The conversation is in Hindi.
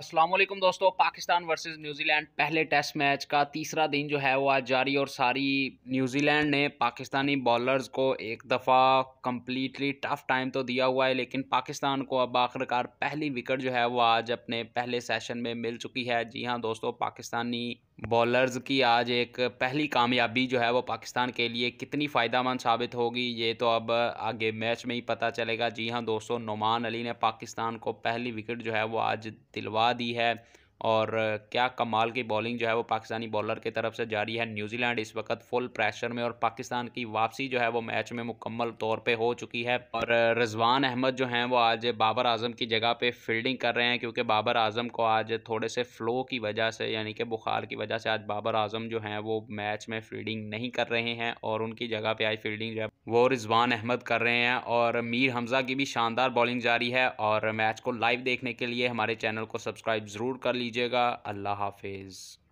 असलम दोस्तों पाकिस्तान वर्सेस न्यूजीलैंड पहले टेस्ट मैच का तीसरा दिन जो है वो आज जारी और सारी न्यूजीलैंड ने पाकिस्तानी बॉलर्स को एक दफ़ा कम्प्लीटली टफ टाइम तो दिया हुआ है लेकिन पाकिस्तान को अब आखिरकार पहली विकेट जो है वो आज अपने पहले सेशन में मिल चुकी है जी हाँ दोस्तों पाकिस्तानी बॉलर्स की आज एक पहली कामयाबी जो है वो पाकिस्तान के लिए कितनी फ़ायदा साबित होगी ये तो अब आगे मैच में ही पता चलेगा जी हाँ दोस्तों नुमान अली ने पाकिस्तान को पहली विकेट जो है वो आज दिलवा दी है और क्या कमाल की बॉलिंग जो है वो पाकिस्तानी बॉलर की तरफ से जारी है न्यूजीलैंड इस वक्त फुल प्रेशर में और पाकिस्तान की वापसी जो है वो मैच में मुकम्मल तौर पे हो चुकी है और रिजवान अहमद जो हैं वो आज बाबर आजम की जगह पे फील्डिंग कर रहे हैं क्योंकि बाबर आजम को आज थोड़े से फ्लो की वजह से यानी कि बुखार की वजह से आज बाबर आजम जो हैं वो मैच में फील्डिंग नहीं कर रहे हैं और उनकी जगह पर आज फील्डिंग जो है वो रिजवान अहमद कर रहे हैं और मीर हमजा की भी शानदार बॉलिंग जारी है और मैच को लाइव देखने के लिए हमारे चैनल को सब्सक्राइब ज़रूर कर लीजिए दीजिएगा अल्लाह हाफिज़